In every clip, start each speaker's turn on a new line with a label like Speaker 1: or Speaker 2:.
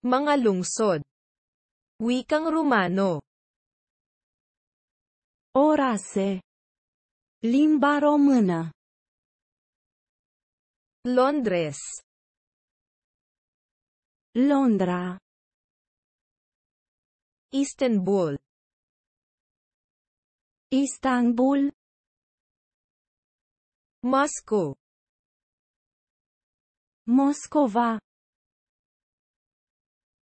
Speaker 1: Mga lungsod. Wikang Rumano. Orase. Limba română. Londres. Londra. Istanbul. Istanbul. Moscow. Moscova.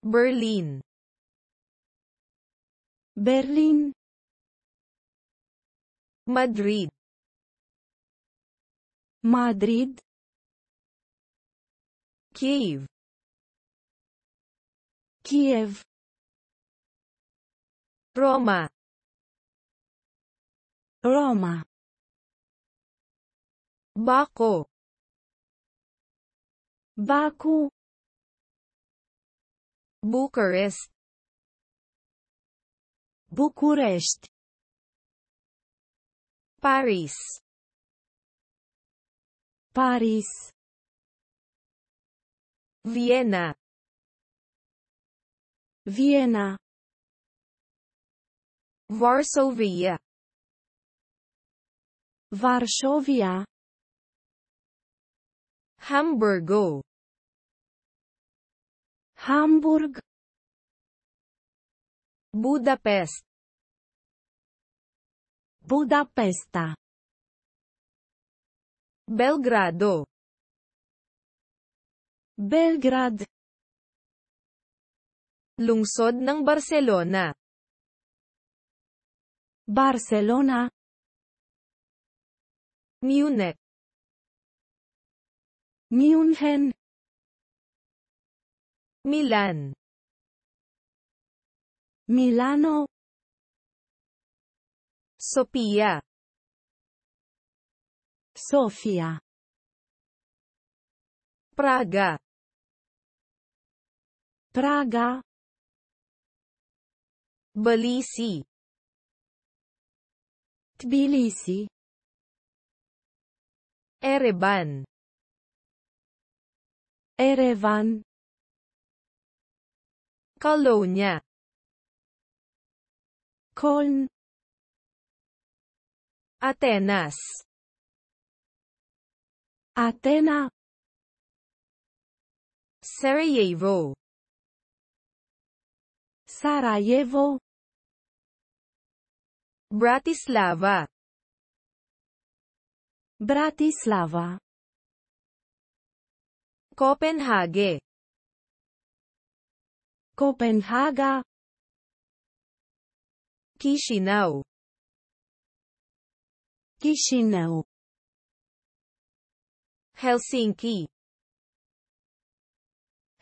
Speaker 1: Berlin Berlin Madrid Madrid Kiev Kiev Roma Roma Baku Baku Bucharest er București Paris Paris Viena Viena Varsovia Varsovia Hamburgo Hamburg Budapest Budapesta Belgrado Belgrad Lungsod ng Barcelona Barcelona Munich München Milán. Milano. Sofía. Sofia. Praga. Praga. Belisi, Tbilisi. Erevan. Erevan. Kolonia. Köln. Atenas. Athena, Sarajevo. Sarajevo. Bratislava. Bratislava. Copenhague. Copenhaga Chișinău Chișinău Helsinki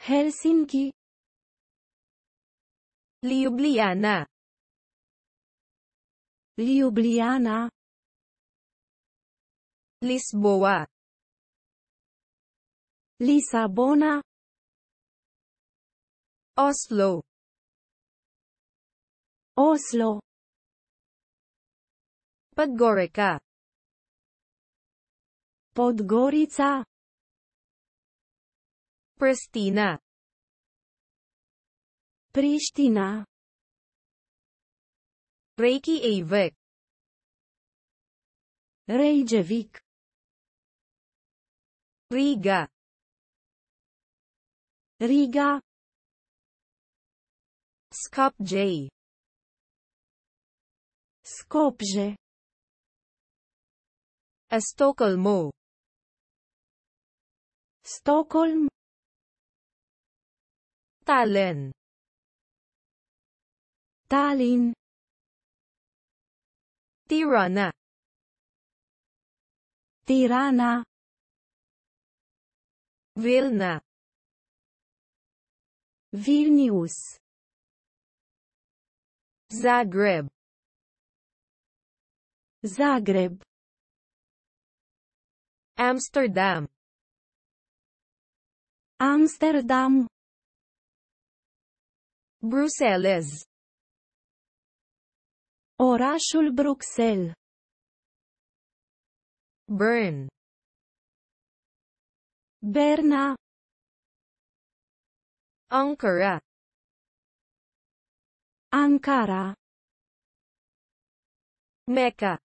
Speaker 1: Helsinki Ljubljana Ljubljana Lisboa Lisabona Oslo Oslo Podgorica Podgorica Pristina Pristina Reykjavik Reykjavik Riga Riga Skopje Skopje Stockholm Stockholm Tallinn Tallinn Tirana Tirana Vilna Vilnius Zagreb Zagreb Amsterdam Amsterdam Bruxelles Orașul Bruxelles Bern Berna Ankara Ankara Mecca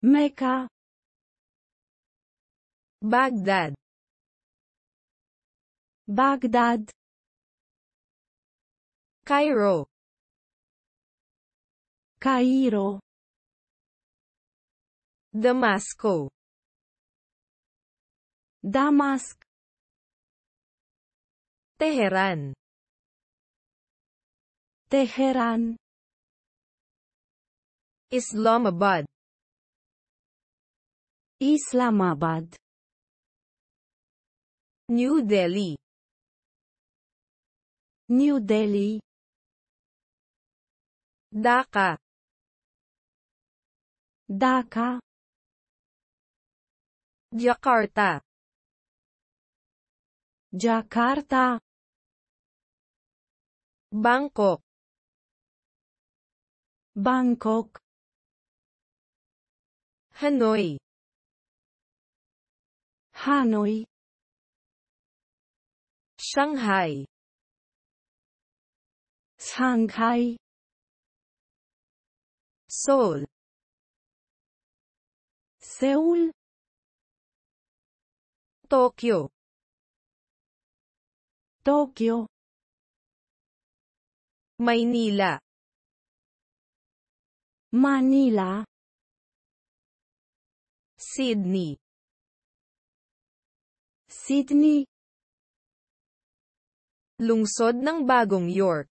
Speaker 1: Mecca Baghdad Baghdad Cairo Cairo Damasco Damask Teheran Tehran, Islamabad Islamabad New Delhi New Delhi Dhaka Dhaka Jakarta Jakarta Bangkok Bangkok Hanoi Hanoi Shanghai Shanghai Seoul Seoul Tokyo Tokyo Manila Manila Sydney Sydney Lungsod ng Bagong York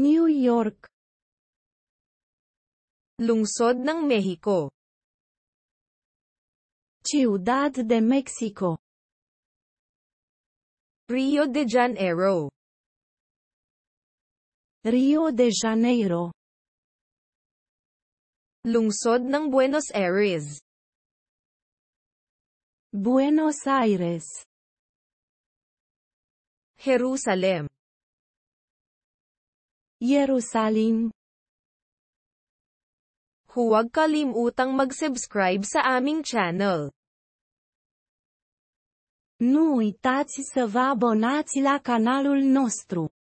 Speaker 1: New York Lungsod ng Mexico Ciudad de Mexico Rio de Janeiro Rio de Janeiro Lungsod ng Buenos Aires Buenos Aires Jerusalem Jerusalem Huwag kalimutang mag-subscribe sa aming channel. Nu uitați să vă abonați la canalul nostru.